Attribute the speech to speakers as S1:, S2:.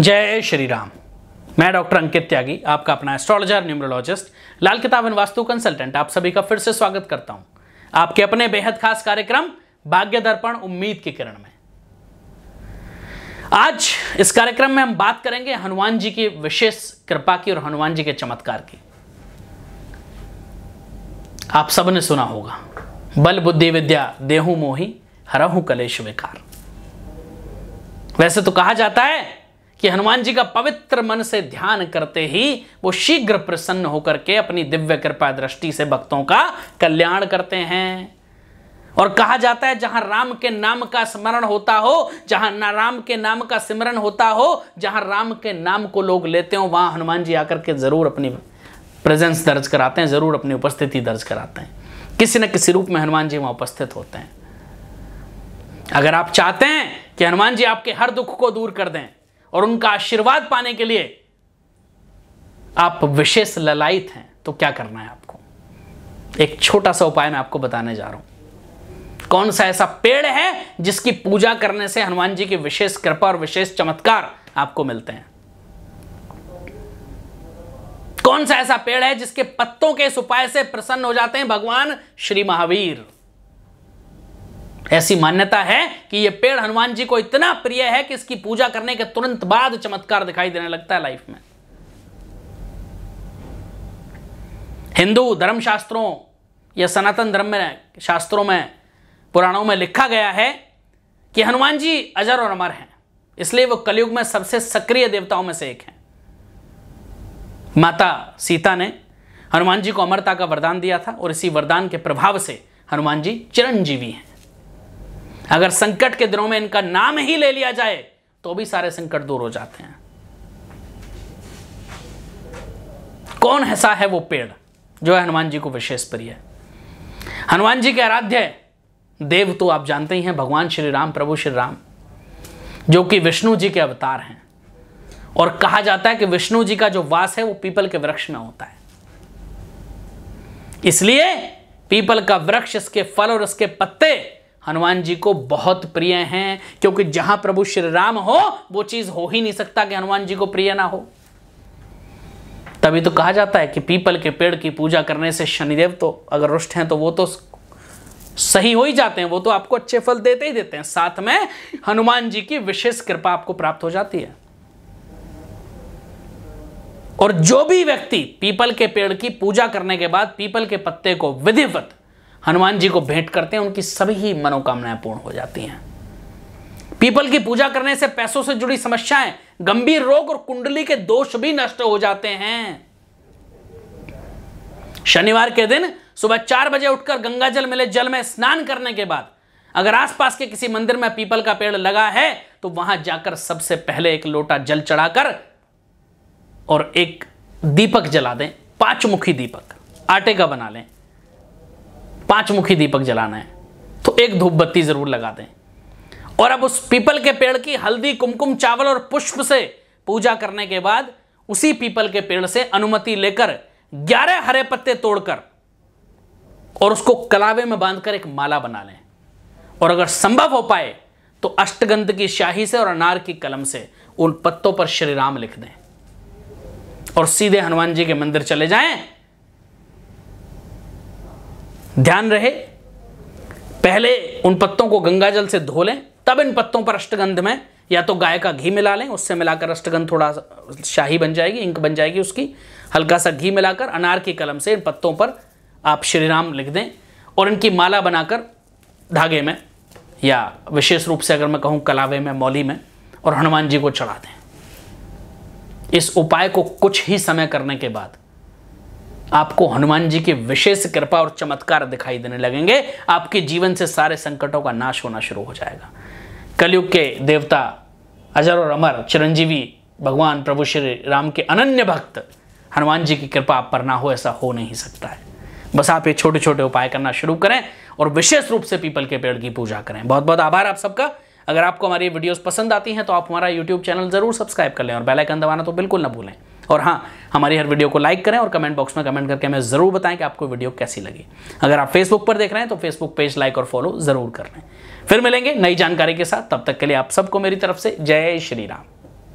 S1: जय श्री राम मैं डॉक्टर अंकित त्यागी आपका अपना एस्ट्रोलॉजर न्यूमरोलॉजिस्ट लाल किताब एंड वास्तु कंसल्टेंट आप सभी का फिर से स्वागत करता हूं आपके अपने बेहद खास कार्यक्रम भाग्य दर्पण उम्मीद के किरण में आज इस कार्यक्रम में हम बात करेंगे हनुमान जी की विशेष कृपा की और हनुमान जी के चमत्कार की आप सबने सुना होगा बल बुद्धि विद्या देहू मोही हरहु कलेश विकार वैसे तो कहा जाता है कि हनुमान जी का पवित्र मन से ध्यान करते ही वो शीघ्र प्रसन्न होकर के अपनी दिव्य कृपा दृष्टि से भक्तों का कल्याण करते हैं और कहा जाता है जहां राम के नाम का स्मरण होता हो जहां ना राम के नाम का स्मरण होता हो जहां राम के नाम को लोग लेते हो वहां हनुमान जी आकर के जरूर अपनी प्रेजेंस दर्ज कराते हैं जरूर अपनी उपस्थिति दर्ज कराते हैं किसी न किसी रूप में हनुमान जी वहां उपस्थित होते हैं अगर आप चाहते हैं कि हनुमान जी आपके हर दुख को दूर कर दें और उनका आशीर्वाद पाने के लिए आप विशेष ललायित हैं तो क्या करना है आपको एक छोटा सा उपाय मैं आपको बताने जा रहा हूं कौन सा ऐसा पेड़ है जिसकी पूजा करने से हनुमान जी की विशेष कृपा और विशेष चमत्कार आपको मिलते हैं कौन सा ऐसा पेड़ है जिसके पत्तों के इस उपाय से प्रसन्न हो जाते हैं भगवान श्री महावीर ऐसी मान्यता है कि यह पेड़ हनुमान जी को इतना प्रिय है कि इसकी पूजा करने के तुरंत बाद चमत्कार दिखाई देने लगता है लाइफ में हिंदू धर्म शास्त्रों या सनातन धर्म में शास्त्रों में पुराणों में लिखा गया है कि हनुमान जी अजर और अमर हैं इसलिए वो कलयुग में सबसे सक्रिय देवताओं में से एक हैं माता सीता ने हनुमान जी को अमरता का वरदान दिया था और इसी वरदान के प्रभाव से हनुमान जी चिरंजीवी हैं अगर संकट के दिनों में इनका नाम ही ले लिया जाए तो भी सारे संकट दूर हो जाते हैं कौन ऐसा है वो पेड़ जो है हनुमान जी को विशेष प्रिय है हनुमान जी के आराध्य देव तो आप जानते ही हैं भगवान श्री राम प्रभु श्री राम जो कि विष्णु जी के अवतार हैं और कहा जाता है कि विष्णु जी का जो वास है वो पीपल के वृक्ष में होता है इसलिए पीपल का वृक्ष इसके फल और इसके पत्ते हनुमान जी को बहुत प्रिय हैं क्योंकि जहां प्रभु श्री राम हो वो चीज हो ही नहीं सकता कि हनुमान जी को प्रिय ना हो तभी तो कहा जाता है कि पीपल के पेड़ की पूजा करने से शनिदेव तो अगर रुष्ट हैं तो वो तो सही हो ही जाते हैं वो तो आपको अच्छे फल देते ही देते हैं साथ में हनुमान जी की विशेष कृपा आपको प्राप्त हो जाती है और जो भी व्यक्ति पीपल के पेड़ की पूजा करने के बाद पीपल के पत्ते को विधिवत हनुमान जी को भेंट करते हैं उनकी सभी ही मनोकामनाएं पूर्ण हो जाती हैं पीपल की पूजा करने से पैसों से जुड़ी समस्याएं गंभीर रोग और कुंडली के दोष भी नष्ट हो जाते हैं शनिवार के दिन सुबह चार बजे उठकर गंगा जल मिले जल में स्नान करने के बाद अगर आसपास के किसी मंदिर में पीपल का पेड़ लगा है तो वहां जाकर सबसे पहले एक लोटा जल चढ़ाकर और एक दीपक जला दें पांचमुखी दीपक आटे का बना लें पांच मुखी दीपक जलाना है तो एक धूप बत्ती जरूर लगा दें और अब उस पीपल के पेड़ की हल्दी कुमकुम चावल और पुष्प से पूजा करने के बाद उसी पीपल के पेड़ से अनुमति लेकर ग्यारह हरे पत्ते तोड़कर और उसको कलावे में बांधकर एक माला बना लें और अगर संभव हो पाए तो अष्टगंध की शाही से और अनार की कलम से उन पत्तों पर श्री राम लिख दें और सीधे हनुमान जी के मंदिर चले जाएं ध्यान रहे पहले उन पत्तों को गंगा जल से धो लें तब इन पत्तों पर अष्टगंध में या तो गाय का घी मिला लें उससे मिलाकर अष्टगंध थोड़ा शाही बन जाएगी इंक बन जाएगी उसकी हल्का सा घी मिलाकर अनार की कलम से इन पत्तों पर आप श्रीराम लिख दें और इनकी माला बनाकर धागे में या विशेष रूप से अगर मैं कहूँ कलावे में मौली में और हनुमान जी को चढ़ा दें इस उपाय को कुछ ही समय करने के बाद आपको हनुमान जी की विशेष कृपा और चमत्कार दिखाई देने लगेंगे आपके जीवन से सारे संकटों का नाश होना शुरू हो जाएगा कलयुग के देवता अजर और अमर चिरंजीवी भगवान प्रभु श्री राम के अनन्य भक्त हनुमान जी की कृपा आप पर ना हो ऐसा हो नहीं सकता है बस आप ये छोटे छोटे उपाय करना शुरू करें और विशेष रूप से पीपल के पेड़ की पूजा करें बहुत बहुत आभार आप सबका अगर आपको हमारी वीडियोस पसंद आती हैं तो आप हमारा यूट्यूब चैनल जरूर सब्सक्राइब कर लें और बेल आइकन दबाना तो बिल्कुल ना भूलें और हाँ हमारी हर वीडियो को लाइक करें और कमेंट बॉक्स में कमेंट करके हमें ज़रूर बताएं कि आपको वीडियो कैसी लगी अगर आप फेसबुक पर देख रहे हैं तो फेसबुक पेज लाइक और फॉलो ज़रूर कर लें फिर मिलेंगे नई जानकारी के साथ तब तक के लिए आप सबको मेरी तरफ से जय श्री राम